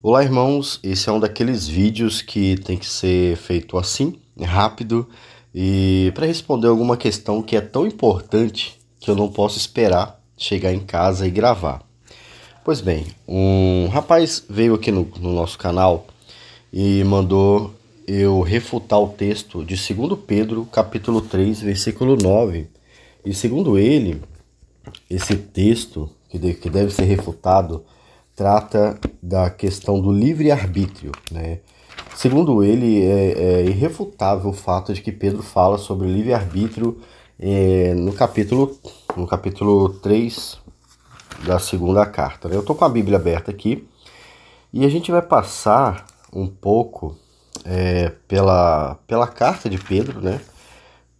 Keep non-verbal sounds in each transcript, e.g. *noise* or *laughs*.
Olá, irmãos. Esse é um daqueles vídeos que tem que ser feito assim, rápido, e para responder alguma questão que é tão importante que eu não posso esperar chegar em casa e gravar. Pois bem, um rapaz veio aqui no, no nosso canal e mandou eu refutar o texto de 2 Pedro, capítulo 3, versículo 9. E segundo ele, esse texto que deve ser refutado trata da questão do livre-arbítrio. Né? Segundo ele, é, é, irrefutável o fato de que Pedro fala sobre o livre-arbítrio é, no, capítulo, no capítulo 3 da segunda carta. Né? Eu estou com a Bíblia aberta aqui e a gente vai passar um pouco é, pela, pela carta de Pedro, né?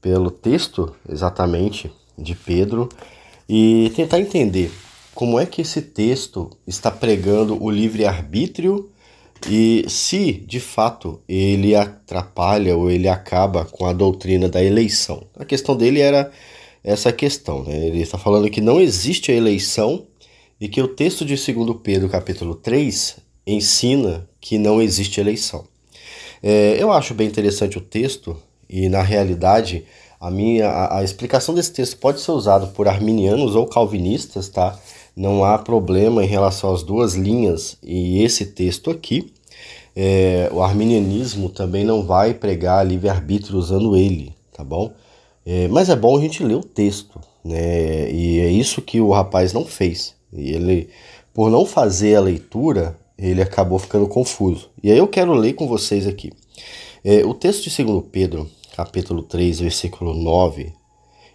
pelo texto exatamente de Pedro e tentar entender como é que esse texto está pregando o livre-arbítrio e se, de fato, ele atrapalha ou ele acaba com a doutrina da eleição. A questão dele era essa questão, né? Ele está falando que não existe a eleição e que o texto de 2 Pedro, capítulo 3, ensina que não existe eleição. É, eu acho bem interessante o texto e, na realidade, a minha a, a explicação desse texto pode ser usada por arminianos ou calvinistas, tá? não há problema em relação às duas linhas e esse texto aqui. É, o arminianismo também não vai pregar livre-arbítrio usando ele, tá bom? É, mas é bom a gente ler o texto, né? E é isso que o rapaz não fez. E ele, por não fazer a leitura, ele acabou ficando confuso. E aí eu quero ler com vocês aqui. É, o texto de 2 Pedro, capítulo 3, versículo 9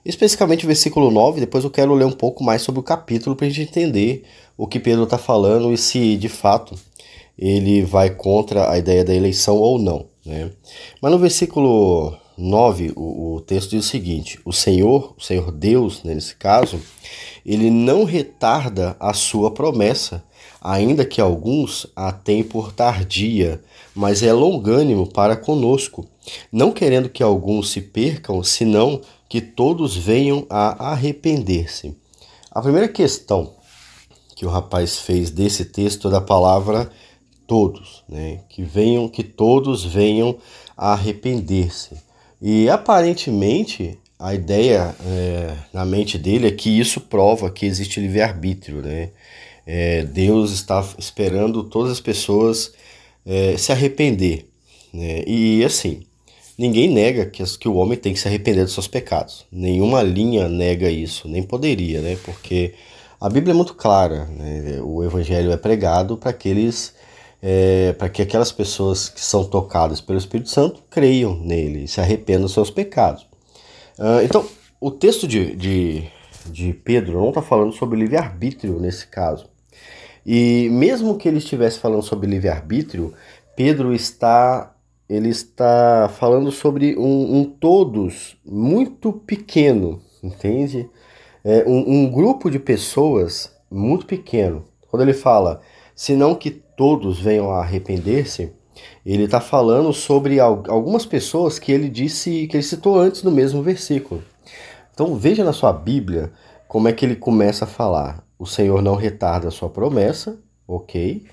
especificamente o versículo 9. Depois eu quero ler um pouco mais sobre o capítulo para a gente entender o que Pedro está falando e se de fato ele vai contra a ideia da eleição ou não. Né? Mas no versículo 9, o, o texto diz o seguinte: O Senhor, o Senhor Deus, nesse caso, ele não retarda a sua promessa, ainda que alguns a têm por tardia, mas é longânimo para conosco, não querendo que alguns se percam, senão que todos venham a arrepender-se. A primeira questão que o rapaz fez desse texto é da palavra todos, né? Que venham, que todos venham a arrepender-se. E aparentemente a ideia é, na mente dele é que isso prova que existe livre-arbítrio, né? É, Deus está esperando todas as pessoas é, se arrepender, né? E assim, Ninguém nega que, que o homem tem que se arrepender dos seus pecados. Nenhuma linha nega isso, nem poderia, né? Porque a Bíblia é muito clara, né? o Evangelho é pregado para aqueles, é, para que aquelas pessoas que são tocadas pelo Espírito Santo creiam nele, se arrependam dos seus pecados. Uh, então, o texto de, de, de Pedro não está falando sobre livre-arbítrio nesse caso. E mesmo que ele estivesse falando sobre livre-arbítrio, Pedro está ele está falando sobre um, um todos muito pequeno, entende? É um, um grupo de pessoas muito pequeno. Quando ele fala, senão que todos venham a arrepender-se, ele está falando sobre algumas pessoas que ele disse, que ele citou antes no mesmo versículo. Então veja na sua Bíblia como é que ele começa a falar. O Senhor não retarda a sua promessa, ok,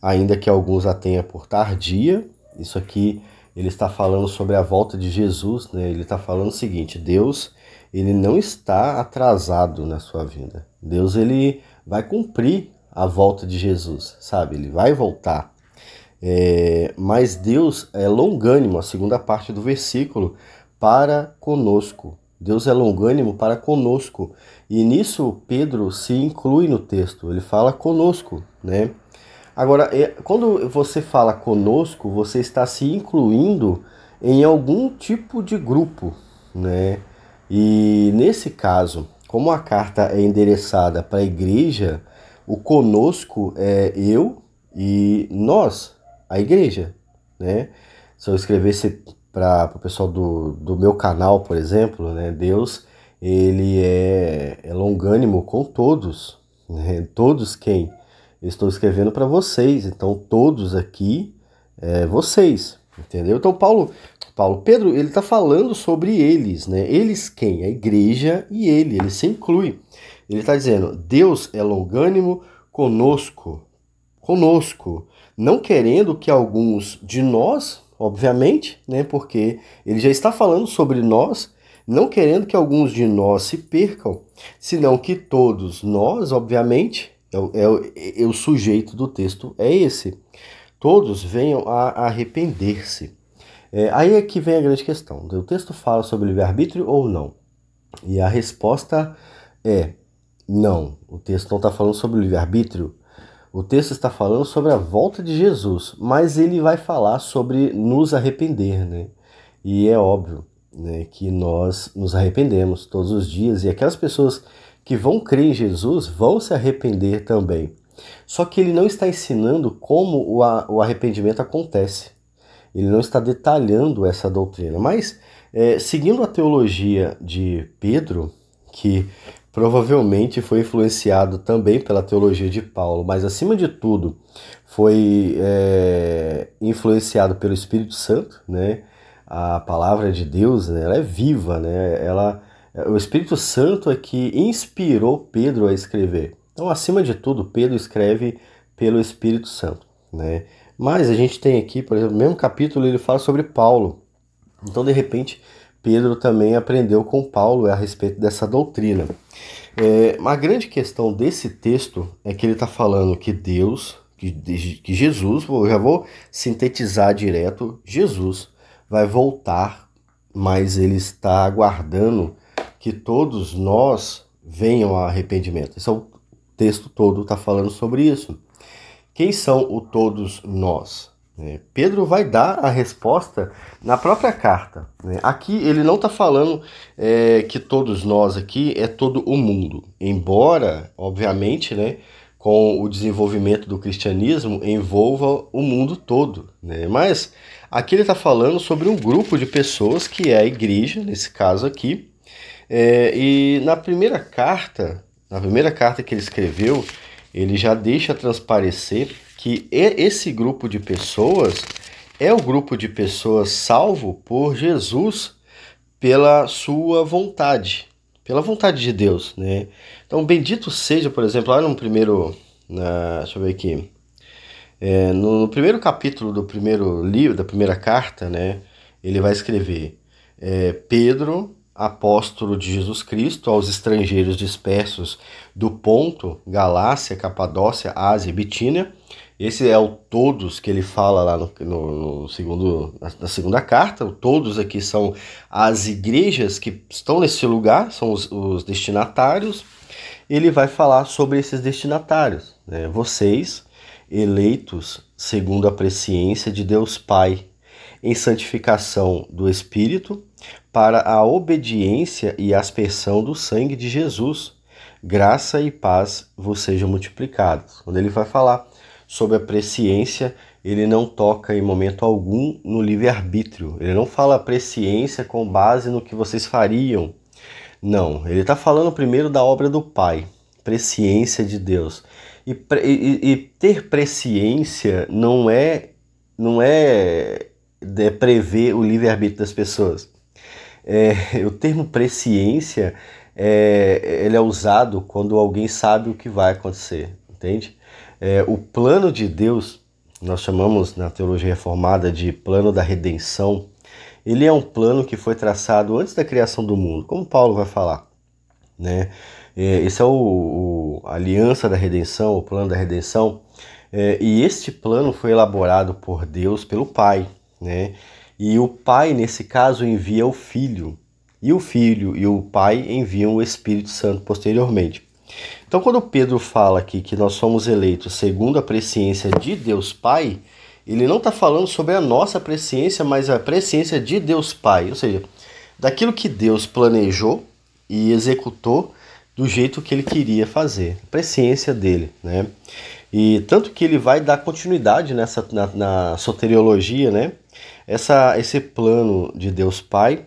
ainda que alguns a tenha por tardia, isso aqui ele está falando sobre a volta de Jesus, né? Ele está falando o seguinte: Deus, ele não está atrasado na sua vinda. Deus ele vai cumprir a volta de Jesus, sabe? Ele vai voltar. É, mas Deus é longânimo, a segunda parte do versículo, para conosco. Deus é longânimo para conosco. E nisso Pedro se inclui no texto, ele fala conosco, né? Agora, é, quando você fala conosco, você está se incluindo em algum tipo de grupo, né? E nesse caso, como a carta é endereçada para a igreja, o conosco é eu e nós, a igreja, né? Se eu escrevesse para o pessoal do, do meu canal, por exemplo, né? Deus, ele é, é longânimo com todos, né? Todos quem? Eu estou escrevendo para vocês, então todos aqui, é, vocês, entendeu? Então Paulo, Paulo Pedro, ele está falando sobre eles, né? Eles quem? A igreja e ele, ele se inclui. Ele está dizendo: Deus é longânimo conosco, conosco, não querendo que alguns de nós, obviamente, né? Porque ele já está falando sobre nós, não querendo que alguns de nós se percam, senão que todos nós, obviamente, então, é, é, é, o sujeito do texto é esse. Todos venham a arrepender-se. É, aí é que vem a grande questão. O texto fala sobre livre-arbítrio ou não? E a resposta é não. O texto não está falando sobre livre-arbítrio. O texto está falando sobre a volta de Jesus, mas ele vai falar sobre nos arrepender, né? E é óbvio né, que nós nos arrependemos todos os dias e aquelas pessoas que vão crer em Jesus vão se arrepender também. Só que ele não está ensinando como o arrependimento acontece. Ele não está detalhando essa doutrina. Mas, é, seguindo a teologia de Pedro, que provavelmente foi influenciado também pela teologia de Paulo, mas acima de tudo foi é, influenciado pelo Espírito Santo, né? A palavra de Deus, né? Ela é viva, né? Ela é, o Espírito Santo é que inspirou Pedro a escrever. Então, acima de tudo, Pedro escreve pelo Espírito Santo, né? Mas a gente tem aqui, por exemplo, no mesmo capítulo ele fala sobre Paulo. Então, de repente, Pedro também aprendeu com Paulo a respeito dessa doutrina. É, uma grande questão desse texto é que ele está falando que Deus, que, que Jesus, eu já vou sintetizar direto, Jesus vai voltar, mas ele está aguardando que todos nós venham a arrependimento. Esse é o texto todo está falando sobre isso. Quem são o todos nós? É, Pedro vai dar a resposta na própria carta. Né? Aqui ele não está falando é, que todos nós aqui é todo o mundo, embora, obviamente, né, com o desenvolvimento do cristianismo envolva o mundo todo. Né? Mas aqui ele está falando sobre um grupo de pessoas que é a igreja, nesse caso aqui, é, e na primeira carta, na primeira carta que ele escreveu, ele já deixa transparecer que esse grupo de pessoas é o grupo de pessoas salvo por Jesus pela sua vontade, pela vontade de Deus, né? Então, bendito seja, por exemplo, lá no primeiro, na, deixa eu ver aqui, é, no, no, primeiro capítulo do primeiro livro, da primeira carta, né? Ele vai escrever, é, Pedro, apóstolo de Jesus Cristo aos estrangeiros dispersos do Ponto, Galácia, Capadócia, Ásia e Bitínia. Esse é o todos que ele fala lá no, no, no segundo, na, na, segunda carta. O todos aqui são as igrejas que estão nesse lugar, são os, os destinatários. Ele vai falar sobre esses destinatários. Né? Vocês, eleitos segundo a presciência de Deus Pai, em santificação do Espírito, para a obediência e aspersão do sangue de Jesus. Graça e paz vos sejam multiplicados. Quando ele vai falar sobre a presciência, ele não toca em momento algum no livre-arbítrio. Ele não fala presciência com base no que vocês fariam. Não, ele está falando primeiro da obra do Pai, presciência de Deus. E, e, e ter presciência não é, não é, é prever o livre-arbítrio das pessoas é, *laughs* o termo presciência é, ele é usado quando alguém sabe o que vai acontecer, entende? É, o plano de Deus, nós chamamos na teologia reformada de plano da redenção, ele é um plano que foi traçado antes da criação do mundo, como Paulo vai falar, né? É, esse é o, o a aliança da redenção, o plano da redenção, é, e este plano foi elaborado por Deus, pelo Pai, né? E o Pai, nesse caso, envia o Filho. E o Filho e o Pai enviam o Espírito Santo posteriormente. Então, quando Pedro fala aqui que nós somos eleitos segundo a presciência de Deus Pai, ele não está falando sobre a nossa presciência, mas a presciência de Deus Pai, ou seja, daquilo que Deus planejou e executou do jeito que ele queria fazer, a presciência dele, né? E tanto que ele vai dar continuidade nessa na, na soteriologia, né? Essa, esse plano de Deus Pai,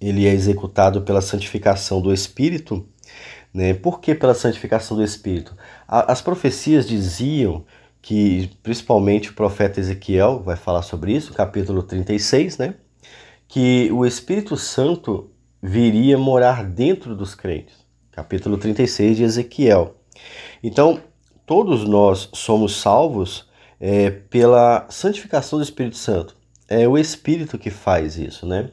ele é executado pela santificação do Espírito. Né? Por que pela santificação do Espírito? A, as profecias diziam que, principalmente o profeta Ezequiel vai falar sobre isso, capítulo 36, né? que o Espírito Santo viria morar dentro dos crentes. Capítulo 36 de Ezequiel. Então, todos nós somos salvos é, pela santificação do Espírito Santo é o Espírito que faz isso, né?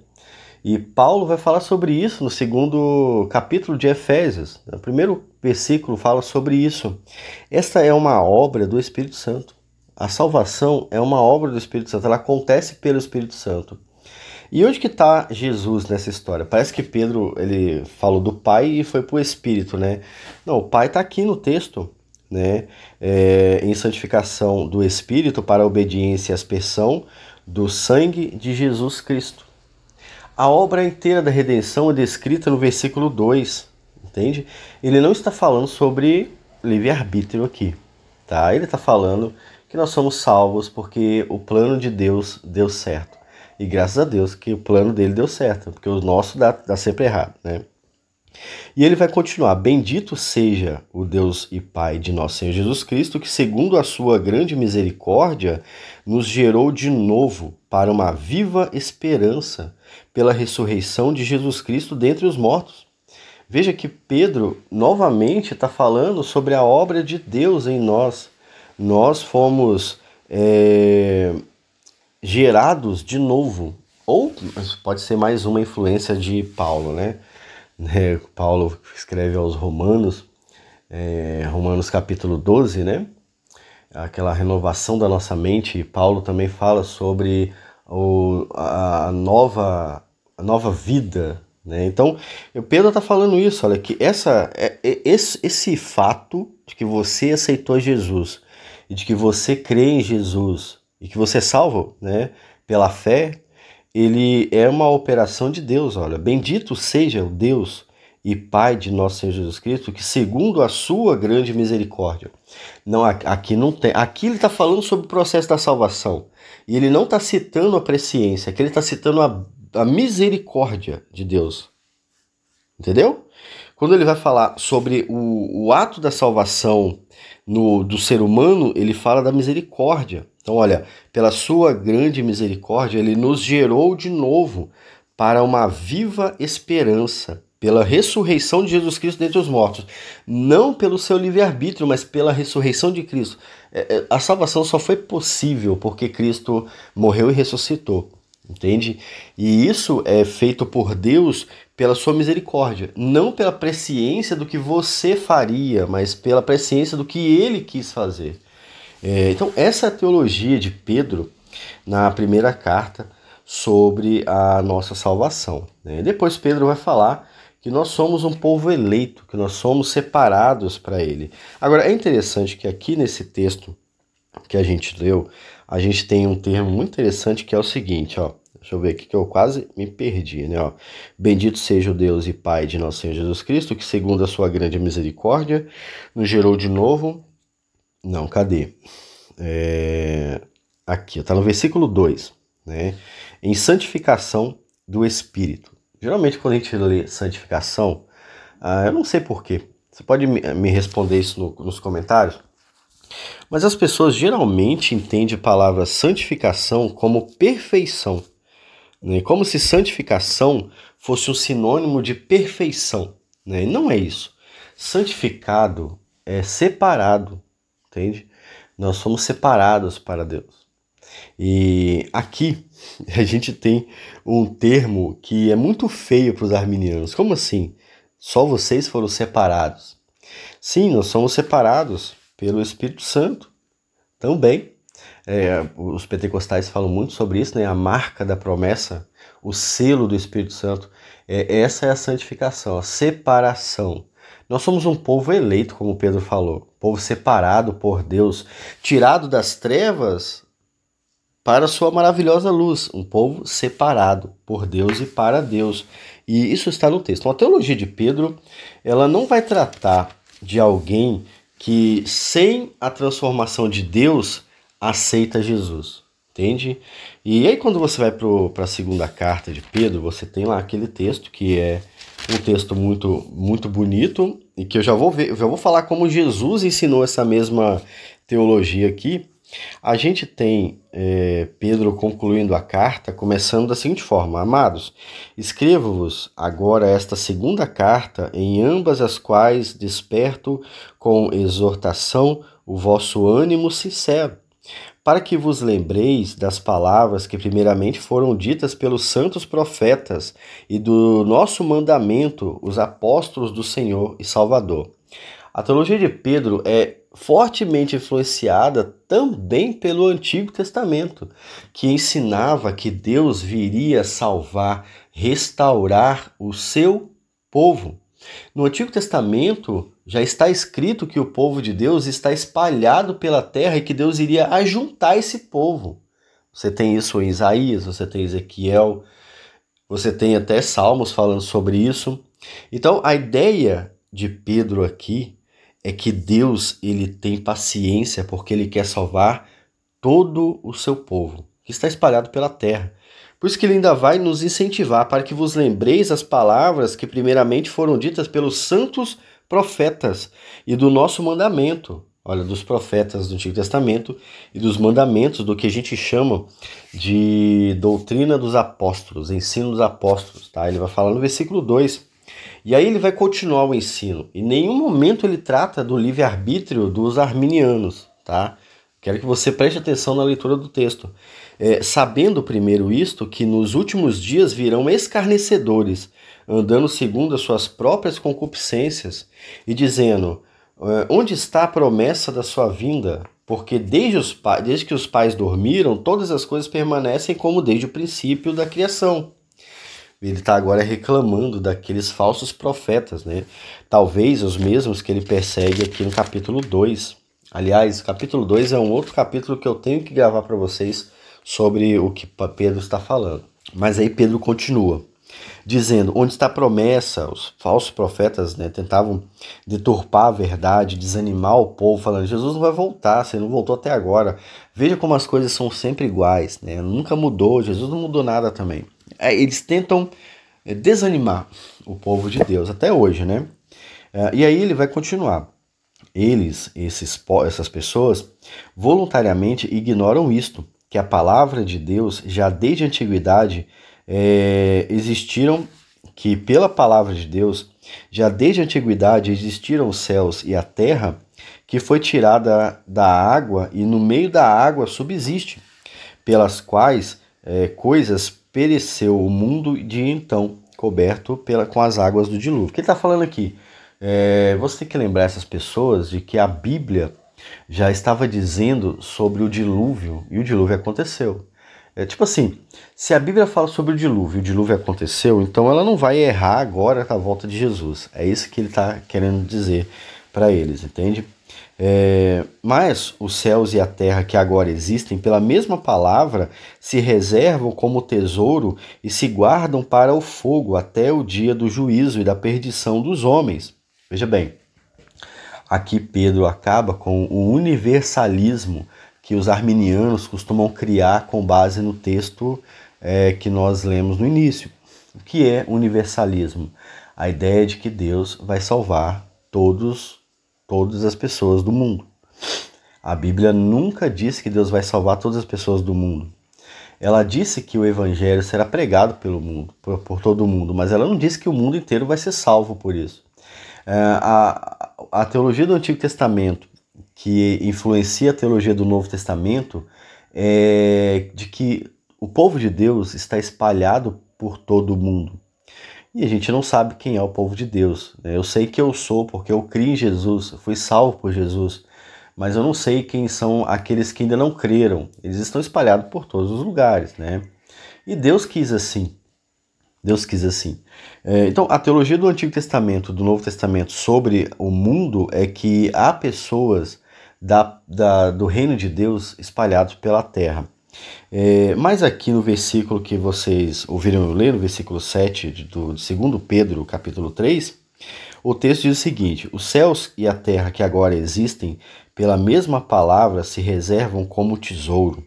E Paulo vai falar sobre isso no segundo capítulo de Efésios. Né? O primeiro versículo fala sobre isso. Esta é uma obra do Espírito Santo. A salvação é uma obra do Espírito Santo. Ela acontece pelo Espírito Santo. E onde que está Jesus nessa história? Parece que Pedro ele falou do Pai e foi para o Espírito, né? Não, o Pai está aqui no texto, né? É, em santificação do Espírito para a obediência e aspersão, do sangue de Jesus Cristo. A obra inteira da redenção é descrita no versículo 2, entende? Ele não está falando sobre livre-arbítrio aqui, tá? Ele está falando que nós somos salvos porque o plano de Deus deu certo. E graças a Deus que o plano dele deu certo, porque o nosso dá, dá sempre errado, né? E ele vai continuar: Bendito seja o Deus e Pai de nosso Senhor Jesus Cristo, que, segundo a sua grande misericórdia, nos gerou de novo para uma viva esperança pela ressurreição de Jesus Cristo dentre os mortos. Veja que Pedro novamente está falando sobre a obra de Deus em nós. Nós fomos é, gerados de novo. Ou pode ser mais uma influência de Paulo, né? né, Paulo escreve aos Romanos, é, Romanos capítulo 12, né? Aquela renovação da nossa mente. Paulo também fala sobre o, a, nova, a nova vida. Né? Então, Pedro está falando isso, olha, que essa, é, é, esse, esse fato de que você aceitou Jesus e de que você crê em Jesus e que você é salvo né, pela fé, ele é uma operação de Deus, olha. Bendito seja o Deus e Pai de nosso Senhor Jesus Cristo, que segundo a sua grande misericórdia. Não aqui não tem, aqui ele está falando sobre o processo da salvação. E ele não está citando a presciência, aqui ele está citando a, a misericórdia de Deus. Entendeu? Quando ele vai falar sobre o, o ato da salvação no, do ser humano, ele fala da misericórdia. Então, olha, pela sua grande misericórdia, ele nos gerou de novo para uma viva esperança pela ressurreição de Jesus Cristo dentre os mortos, não pelo seu livre-arbítrio, mas pela ressurreição de Cristo. É, é, a salvação só foi possível porque Cristo morreu e ressuscitou, entende? E isso é feito por Deus pela sua misericórdia, não pela presciência do que você faria, mas pela presciência do que ele quis fazer. É, então, essa é a teologia de Pedro na primeira carta sobre a nossa salvação. Né? Depois, Pedro vai falar que nós somos um povo eleito, que nós somos separados para ele. Agora, é interessante que aqui nesse texto que a gente leu, a gente tem um termo muito interessante que é o seguinte, ó. Deixa eu ver aqui que eu quase me perdi, né? Ó, Bendito seja o Deus e Pai de nosso Senhor Jesus Cristo, que segundo a sua grande misericórdia nos gerou de novo não, cadê? É, aqui, está no versículo 2, né? Em santificação do Espírito. Geralmente, quando a gente lê santificação, ah, eu não sei porquê. Você pode me responder isso no, nos comentários? Mas as pessoas geralmente entendem a palavra santificação como perfeição, né? como se santificação fosse um sinônimo de perfeição. Né? Não é isso. Santificado é separado, entende? Nós somos separados para Deus. E aqui *laughs* a gente tem um termo que é muito feio para os arminianos. Como assim? Só vocês foram separados. Sim, nós somos separados pelo Espírito Santo também. É, os pentecostais falam muito sobre isso, né? A marca da promessa, o selo do Espírito Santo. É, essa é a santificação, a separação. Nós somos um povo eleito, como Pedro falou, povo separado por Deus, tirado das trevas para sua maravilhosa luz, um povo separado por Deus e para Deus. E isso está no texto. Então, a teologia de Pedro, ela não vai tratar de alguém que sem a transformação de Deus aceita Jesus, entende? E aí quando você vai para a segunda carta de Pedro, você tem lá aquele texto que é um texto muito muito bonito e que eu já vou ver, eu já vou falar como Jesus ensinou essa mesma teologia aqui. A gente tem é, Pedro concluindo a carta, começando da seguinte forma: Amados, escrevo-vos agora esta segunda carta, em ambas as quais desperto com exortação o vosso ânimo sincero para que vos lembreis das palavras que primeiramente foram ditas pelos santos profetas e do nosso mandamento, os apóstolos do Senhor e Salvador. A teologia de Pedro é fortemente influenciada também pelo Antigo Testamento, que ensinava que Deus viria salvar, restaurar o seu povo. No Antigo Testamento já está escrito que o povo de Deus está espalhado pela terra e que Deus iria ajuntar esse povo. Você tem isso em Isaías, você tem Ezequiel, você tem até Salmos falando sobre isso. Então, a ideia de Pedro aqui é que Deus ele tem paciência porque ele quer salvar todo o seu povo que está espalhado pela terra. Por isso que ele ainda vai nos incentivar para que vos lembreis as palavras que primeiramente foram ditas pelos santos profetas e do nosso mandamento, olha, dos profetas do Antigo Testamento e dos mandamentos do que a gente chama de doutrina dos apóstolos, ensino dos apóstolos, tá? Ele vai falar no versículo 2. E aí ele vai continuar o ensino. Em nenhum momento ele trata do livre-arbítrio dos arminianos, tá? Quero que você preste atenção na leitura do texto. É, sabendo primeiro isto, que nos últimos dias virão escarnecedores, andando segundo as suas próprias concupiscências, e dizendo: é, Onde está a promessa da sua vinda? Porque desde, os desde que os pais dormiram, todas as coisas permanecem como desde o princípio da criação. Ele está agora reclamando daqueles falsos profetas, né? Talvez os mesmos que ele persegue aqui no capítulo 2. Aliás, capítulo 2 é um outro capítulo que eu tenho que gravar para vocês sobre o que Pedro está falando. Mas aí Pedro continua dizendo: Onde está a promessa? Os falsos profetas né, tentavam deturpar a verdade, desanimar o povo, falando: Jesus não vai voltar, você não voltou até agora. Veja como as coisas são sempre iguais, né? nunca mudou, Jesus não mudou nada também. Eles tentam eh, desanimar o povo de Deus, até hoje, né? Eh, e aí ele vai continuar. Eles, esses, essas pessoas, voluntariamente ignoram isto que a palavra de Deus, já desde a antiguidade, é, existiram, que pela palavra de Deus, já desde a antiguidade existiram os céus e a terra, que foi tirada da água e no meio da água subsiste, pelas quais é, coisas pereceu o mundo de então, coberto pela, com as águas do dilúvio. O que ele está falando aqui? É, você tem que lembrar essas pessoas de que a Bíblia já estava dizendo sobre o dilúvio e o dilúvio aconteceu. É tipo assim, se a Bíblia fala sobre o dilúvio, o dilúvio aconteceu, então ela não vai errar agora com a volta de Jesus. É isso que ele está querendo dizer para eles, entende? É, mas os céus e a terra que agora existem, pela mesma palavra, se reservam como tesouro e se guardam para o fogo até o dia do juízo e da perdição dos homens. Veja bem, Aqui Pedro acaba com o universalismo que os arminianos costumam criar com base no texto é, que nós lemos no início. O que é universalismo? A ideia de que Deus vai salvar todos, todas as pessoas do mundo. A Bíblia nunca disse que Deus vai salvar todas as pessoas do mundo. Ela disse que o evangelho será pregado pelo mundo, por, por todo o mundo, mas ela não disse que o mundo inteiro vai ser salvo por isso. É, a, a teologia do Antigo Testamento, que influencia a teologia do Novo Testamento, é de que o povo de Deus está espalhado por todo o mundo. E a gente não sabe quem é o povo de Deus. Né? Eu sei que eu sou, porque eu criei em Jesus, fui salvo por Jesus, mas eu não sei quem são aqueles que ainda não creram. Eles estão espalhados por todos os lugares, né? E Deus quis assim. Deus quis assim. É, então, a teologia do Antigo Testamento, do Novo Testamento sobre o mundo é que há pessoas da, da, do reino de Deus espalhados pela terra. É, mas aqui no versículo que vocês ouviram eu ler, no versículo 7 do, de 2 Pedro, capítulo 3, o texto diz o seguinte: Os céus e a terra que agora existem, pela mesma palavra, se reservam como tesouro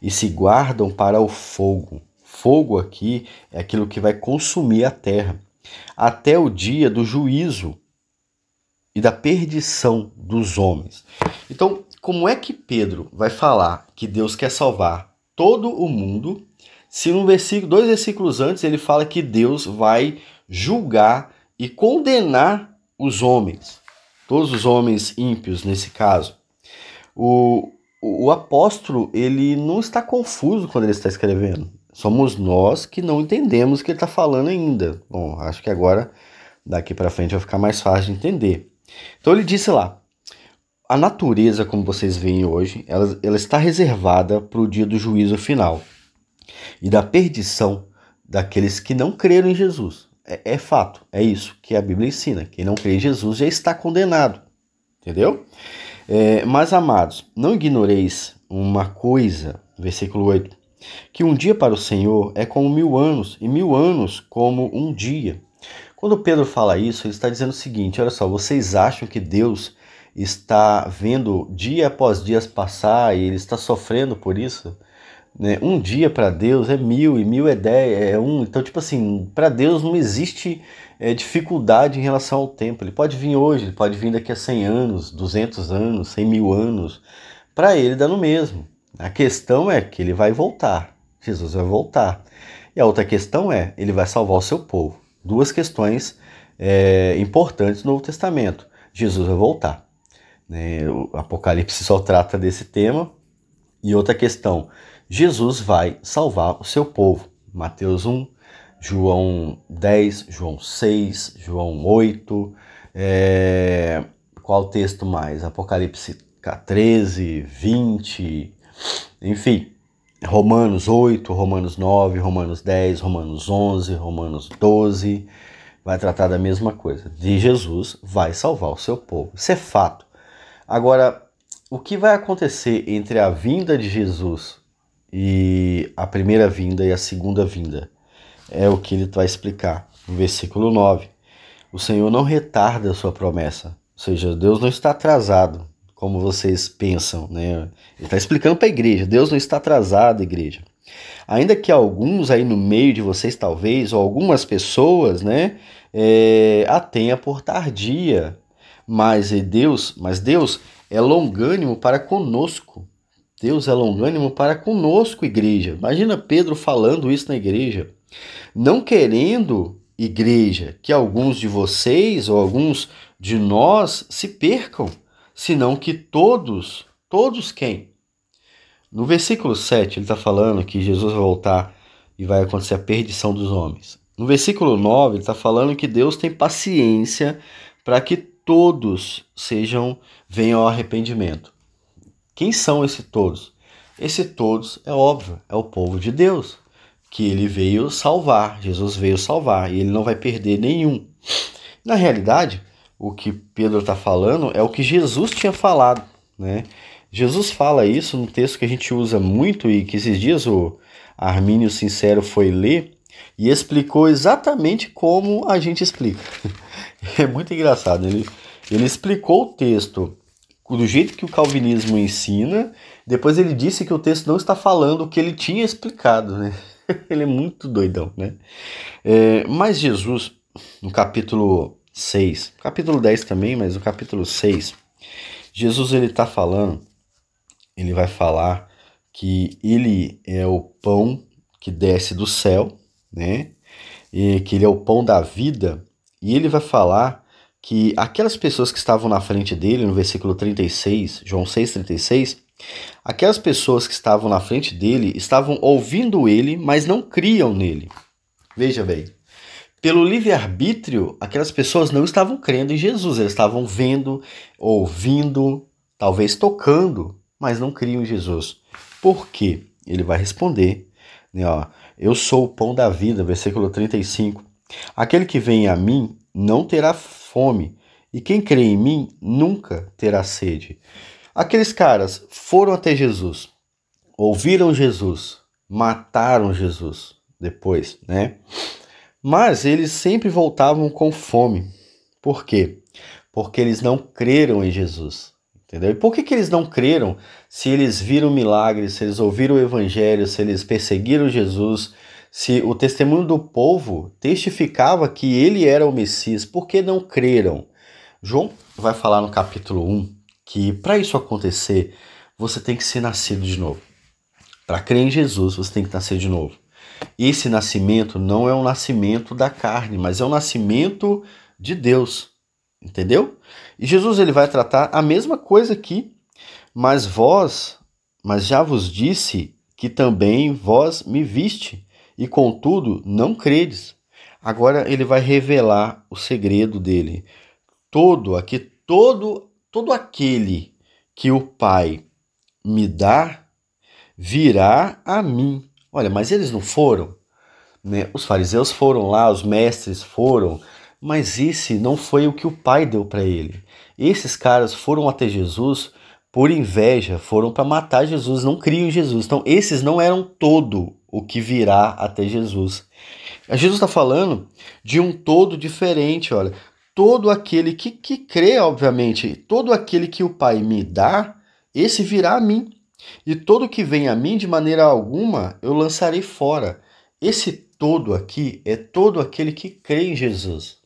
e se guardam para o fogo fogo aqui é aquilo que vai consumir a terra, até o dia do juízo e da perdição dos homens. Então, como é que Pedro vai falar que Deus quer salvar todo o mundo, se no versículo, dois versículos antes ele fala que Deus vai julgar e condenar os homens, todos os homens ímpios nesse caso. O, o apóstolo ele não está confuso quando ele está escrevendo somos nós que não entendemos o que ele está falando ainda. Bom, acho que agora, daqui para frente, vai ficar mais fácil de entender. Então ele disse lá: a natureza, como vocês veem hoje, ela, ela está reservada para o dia do juízo final e da perdição daqueles que não creram em Jesus. É, é fato, é isso que a Bíblia ensina. Quem não crê em Jesus já está condenado. Entendeu? É, mas, amados, não ignoreis uma coisa, versículo 8 que um dia para o Senhor é como mil anos, e mil anos como um dia. Quando Pedro fala isso, ele está dizendo o seguinte: olha só, vocês acham que Deus está vendo dia após dia passar e ele está sofrendo por isso? Né? Um dia para Deus é mil, e mil é dez, é um. Então, tipo assim, para Deus não existe é, dificuldade em relação ao tempo. Ele pode vir hoje, ele pode vir daqui a cem anos, duzentos anos, cem mil anos. Para ele dá no mesmo. A questão é que ele vai voltar. Jesus vai voltar. E a outra questão é, ele vai salvar o seu povo. Duas questões é, importantes no Novo Testamento. Jesus vai voltar. Né? O Apocalipse só trata desse tema. E outra questão, Jesus vai salvar o seu povo. Mateus 1, João 10, João 6, João 8. É... Qual texto mais? Apocalipse 13, 20, enfim, Romanos 8, Romanos 9, Romanos 10, Romanos 11, Romanos 12, vai tratar da mesma coisa. De Jesus vai salvar o seu povo. Isso é fato. Agora, o que vai acontecer entre a vinda de Jesus e a primeira vinda e a segunda vinda? É o que ele vai explicar no versículo 9. O Senhor não retarda a sua promessa, ou seja, Deus não está atrasado, como vocês pensam, né? Ele está explicando para a igreja, Deus não está atrasado, igreja. Ainda que alguns aí no meio de vocês, talvez, ou algumas pessoas, né, é, a tenha por tardia, mas é Deus, mas Deus é longânimo para conosco. Deus é longânimo para conosco, igreja. Imagina Pedro falando isso na igreja. Não querendo, igreja, que alguns de vocês ou alguns de nós se percam, senão que todos, todos quem? No versículo 7, ele está falando que Jesus vai voltar e vai acontecer a perdição dos homens. No versículo 9, ele está falando que Deus tem paciência para que todos sejam venham ao arrependimento. Quem são esses todos? Esse todos é óbvio, é o povo de Deus, que ele veio salvar, Jesus veio salvar, e ele não vai perder nenhum. Na realidade, o que Pedro está falando é o que Jesus tinha falado, né? Jesus fala isso num texto que a gente usa muito e que esses dias o Armínio Sincero foi ler e explicou exatamente como a gente explica. *laughs* É muito engraçado. Ele, ele explicou o texto do jeito que o calvinismo ensina, depois ele disse que o texto não está falando o que ele tinha explicado, né? *laughs* Ele é muito doidão, né? É, mas Jesus, no capítulo 6. Capítulo 10 também, mas o capítulo 6. Jesus ele está falando, ele vai falar que ele é o pão que desce do céu, né? E que ele é o pão da vida, e ele vai falar que aquelas pessoas que estavam na frente dele, no versículo 36, João 6:36, aquelas pessoas que estavam na frente dele estavam ouvindo ele, mas não criam nele. Veja bem, pelo livre-arbítrio, aquelas pessoas não estavam crendo em Jesus, eles estavam vendo, ouvindo, talvez tocando, mas não criam em Jesus. Por quê? Ele vai responder. Né, ó, eu sou o pão da vida, versículo 35. Aquele que vem a mim não terá fome, e quem crê em mim nunca terá sede. Aqueles caras foram até Jesus, ouviram Jesus, mataram Jesus depois, né? Mas eles sempre voltavam com fome. Por quê? Porque eles não creram em Jesus. Entendeu? E por que, que eles não creram se eles viram milagres, se eles ouviram o evangelho, se eles perseguiram Jesus, se o testemunho do povo testificava que ele era o Messias, por que não creram? João vai falar no capítulo 1 que para isso acontecer, você tem que ser nascido de novo. Para crer em Jesus, você tem que nascer de novo. Esse nascimento não é um nascimento da carne, mas é um nascimento de Deus. Entendeu? E Jesus ele vai tratar a mesma coisa aqui. Mas vós, mas já vos disse que também vós me viste, e contudo não credes. Agora ele vai revelar o segredo dele. Todo aqui, todo, todo aquele que o Pai me dá, virá a mim. Olha, mas eles não foram? Né? Os fariseus foram lá, os mestres foram, mas esse não foi o que o pai deu para ele. Esses caras foram até Jesus por inveja, foram para matar Jesus, não criam em Jesus. Então, esses não eram todo o que virá até Jesus. Jesus está falando de um todo diferente, olha. Todo aquele que, que crê, obviamente, todo aquele que o Pai me dá, esse virá a mim. E todo que vem a mim de maneira alguma eu lançarei fora. Esse todo aqui é todo aquele que crê em Jesus.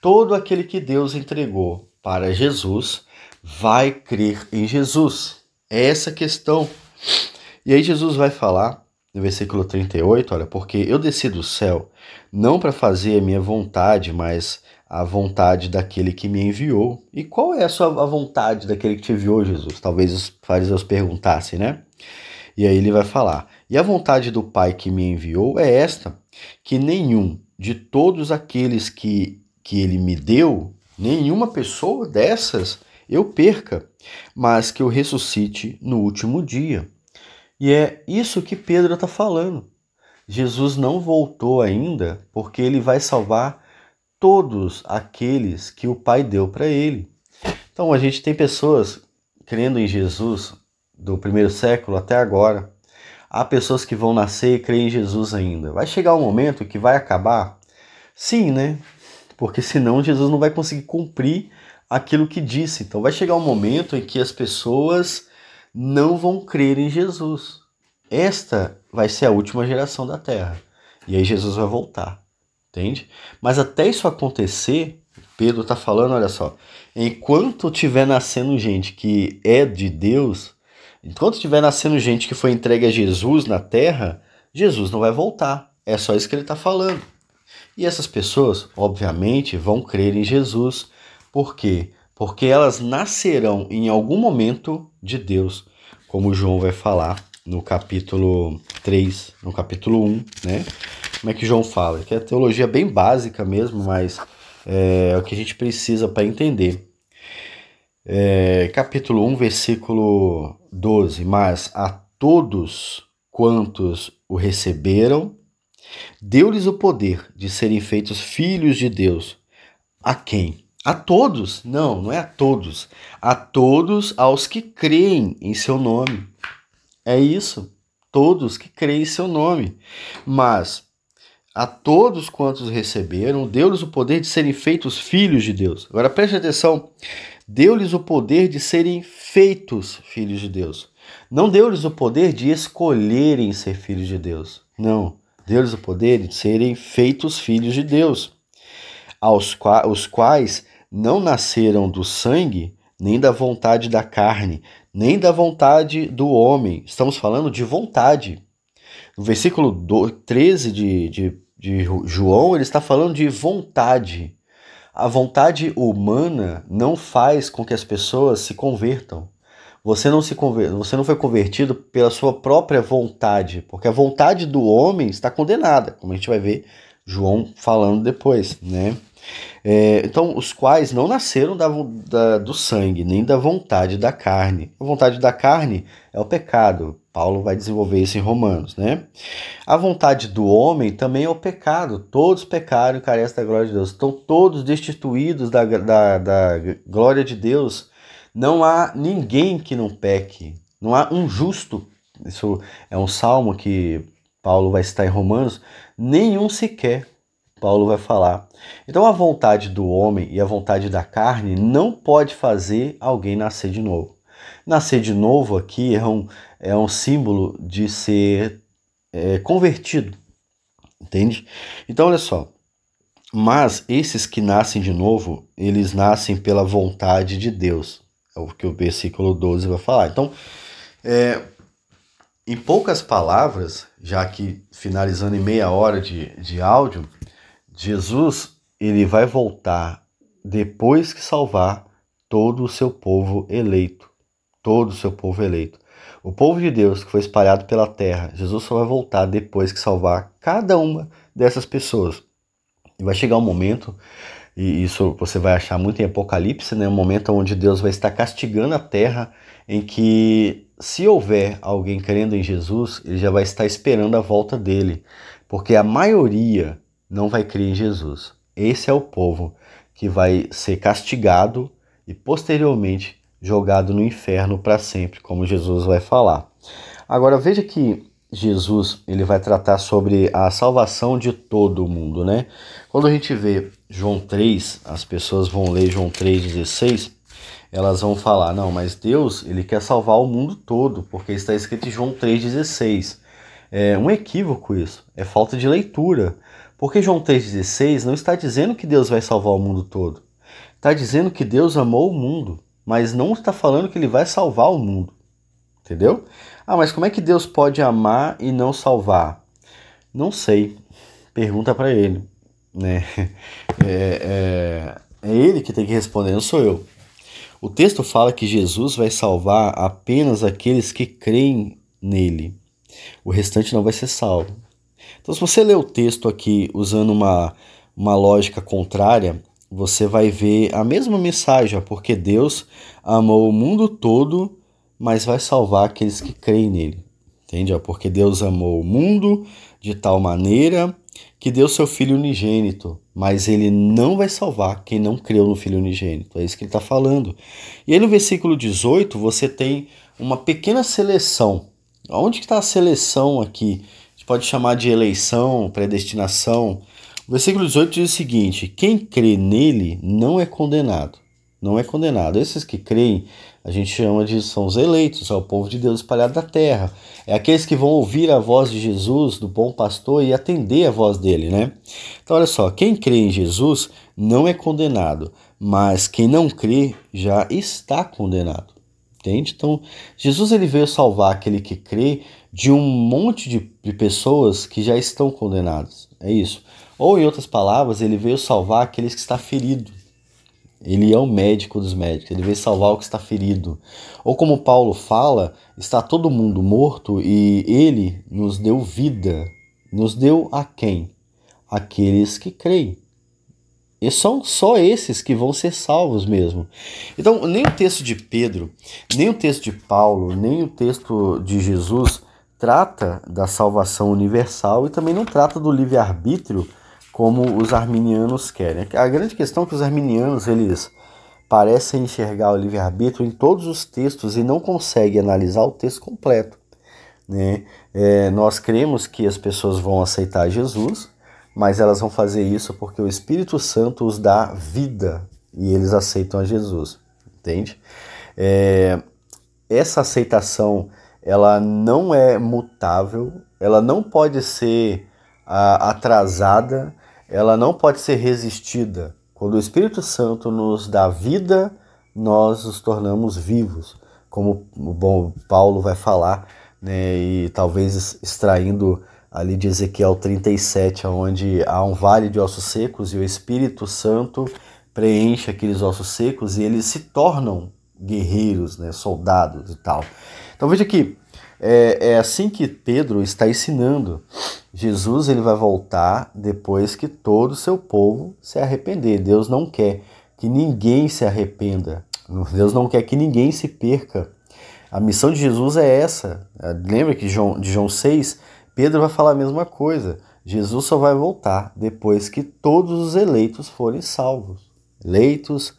Todo aquele que Deus entregou para Jesus vai crer em Jesus. É essa a questão. E aí Jesus vai falar no versículo 38, olha, porque eu desci do céu não para fazer a minha vontade, mas a vontade daquele que me enviou. E qual é a sua a vontade daquele que te enviou, Jesus? Talvez os fariseus perguntassem, né? E aí ele vai falar: E a vontade do Pai que me enviou é esta, que nenhum de todos aqueles que, que ele me deu, nenhuma pessoa dessas eu perca, mas que eu ressuscite no último dia. E é isso que Pedro está falando. Jesus não voltou ainda porque ele vai salvar todos aqueles que o Pai deu para ele. Então a gente tem pessoas crendo em Jesus do primeiro século até agora. Há pessoas que vão nascer e creem em Jesus ainda. Vai chegar um momento que vai acabar? Sim, né? Porque senão Jesus não vai conseguir cumprir aquilo que disse. Então vai chegar um momento em que as pessoas não vão crer em Jesus. Esta vai ser a última geração da terra. E aí Jesus vai voltar. Entende? Mas até isso acontecer, Pedro está falando, olha só, enquanto tiver nascendo gente que é de Deus, enquanto tiver nascendo gente que foi entregue a Jesus na terra, Jesus não vai voltar. É só isso que ele está falando. E essas pessoas, obviamente, vão crer em Jesus, porque porque elas nascerão em algum momento de Deus, como João vai falar no capítulo 3, no capítulo 1, né? Como é que João fala? Que é teologia bem básica mesmo, mas é, é o que a gente precisa para entender. É, capítulo 1, versículo 12: Mas a todos quantos o receberam, deu-lhes o poder de serem feitos filhos de Deus. A quem? A todos, não, não é a todos. A todos aos que creem em seu nome. É isso. Todos que creem em seu nome. Mas a todos quantos receberam, deu-lhes o poder de serem feitos filhos de Deus. Agora preste atenção. Deu-lhes o poder de serem feitos filhos de Deus. Não deu-lhes o poder de escolherem ser filhos de Deus. Não. Deu-lhes o poder de serem feitos filhos de Deus. Aos qua os quais não nasceram do sangue, nem da vontade da carne, nem da vontade do homem. Estamos falando de vontade. No versículo 13 de, de, de João, ele está falando de vontade. A vontade humana não faz com que as pessoas se convertam. Você não, se conver... você não foi convertido pela sua própria vontade, porque a vontade do homem está condenada, como a gente vai ver João falando depois, né? É, então, os quais não nasceram da, da, do sangue, nem da vontade da carne. A vontade da carne é o pecado. Paulo vai desenvolver isso em Romanos, né? A vontade do homem também é o pecado. Todos pecaram e carecem da glória de Deus. Estão todos destituídos da, da, da glória de Deus. Não há ninguém que não peque. Não há um justo. Isso é um salmo que Paulo vai citar em Romanos. Nenhum sequer. Paulo vai falar. Então a vontade do homem e a vontade da carne não pode fazer alguém nascer de novo. Nascer de novo aqui é um, é um símbolo de ser é, convertido, entende? Então olha só. Mas esses que nascem de novo, eles nascem pela vontade de Deus. É o que o versículo 12 vai falar. Então, é, em poucas palavras, já que finalizando em meia hora de, de áudio, Jesus ele vai voltar depois que salvar todo o seu povo eleito, todo o seu povo eleito. O povo de Deus que foi espalhado pela terra, Jesus só vai voltar depois que salvar cada uma dessas pessoas. E vai chegar um momento, e isso você vai achar muito em Apocalipse, né? um momento onde Deus vai estar castigando a terra, em que se houver alguém crendo em Jesus, ele já vai estar esperando a volta dele. Porque a maioria não vai crer em Jesus. Esse é o povo que vai ser castigado e posteriormente jogado no inferno para sempre, como Jesus vai falar. Agora veja que Jesus ele vai tratar sobre a salvação de todo o mundo, né? Quando a gente vê João 3, as pessoas vão ler João 3:16, elas vão falar: "Não, mas Deus, ele quer salvar o mundo todo, porque está escrito em João 3:16". É um equívoco isso, é falta de leitura. Porque João 3,16 não está dizendo que Deus vai salvar o mundo todo. Está dizendo que Deus amou o mundo, mas não está falando que ele vai salvar o mundo. Entendeu? Ah, mas como é que Deus pode amar e não salvar? Não sei. Pergunta para ele. Né? *laughs* É, é, é ele que tem que responder, não sou eu. O texto fala que Jesus vai salvar apenas aqueles que creem nele. O restante não vai ser salvo. Então, se você ler o texto aqui usando uma, uma lógica contrária, você vai ver a mesma mensagem, porque Deus amou o mundo todo, mas vai salvar aqueles que creem nele. Entende? Porque Deus amou o mundo de tal maneira que deu seu filho unigênito, mas ele não vai salvar quem não creu no filho unigênito. É isso que ele está falando. E aí no versículo 18 você tem uma pequena seleção. Onde está a seleção aqui gente pode chamar de eleição, predestinação. O versículo 18 diz o seguinte: Quem crê nele não é condenado. Não é condenado. Esses que creem, a gente chama de são os eleitos, é o povo de Deus espalhado da terra. É aqueles que vão ouvir a voz de Jesus, do bom pastor, e atender a voz dele, né? Então, olha só: quem crê em Jesus não é condenado, mas quem não crê já está condenado. Entende? Então, Jesus ele veio salvar aquele que crê, de um monte de, de pessoas que já estão condenadas. É isso. Ou, em outras palavras, ele veio salvar aqueles que está ferido. Ele é o médico dos médicos, ele veio salvar o que está ferido. Ou como Paulo fala, está todo mundo morto e ele nos deu vida. Nos deu a quem? Aqueles que creem. E são só esses que vão ser salvos mesmo. Então, nem o texto de Pedro, nem o texto de Paulo, nem o texto de Jesus trata da salvação universal e também não trata do livre-arbítrio como os arminianos querem. A grande questão é que os arminianos eles parecem enxergar o livre-arbítrio em todos os textos e não conseguem analisar o texto completo. Né? É, nós cremos que as pessoas vão aceitar Jesus, mas elas vão fazer isso porque o Espírito Santo os dá vida e eles aceitam a Jesus, entende? É, essa aceitação ela não é mutável, ela não pode ser ah, atrasada, ela não pode ser resistida. Quando o Espírito Santo nos dá vida, nós nos tornamos vivos, como o bom Paulo vai falar, né, e talvez extraindo ali de Ezequiel 37, onde há um vale de ossos secos e o Espírito Santo preenche aqueles ossos secos e eles se tornam guerreiros, né, soldados e tal. Então veja aqui é, é assim que Pedro está ensinando. Jesus ele vai voltar depois que todo o seu povo se arrepender. Deus não quer que ninguém se arrependa. Deus não quer que ninguém se perca. A missão de Jesus é essa. Ah, lembra que de João, de João 6, Pedro vai falar a mesma coisa. Jesus só vai voltar depois que todos os eleitos forem salvos. Eleitos,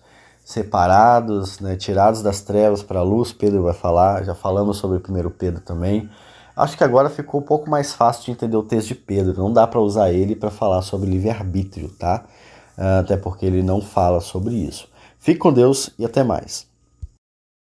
separados, né, tirados das trevas para a luz, Pedro vai falar, já falamos sobre o primeiro Pedro também. Acho que agora ficou um pouco mais fácil de entender o texto de Pedro, não dá para usar ele para falar sobre livre-arbítrio, tá? Ah, até porque ele não fala sobre isso. Fique com Deus e até mais.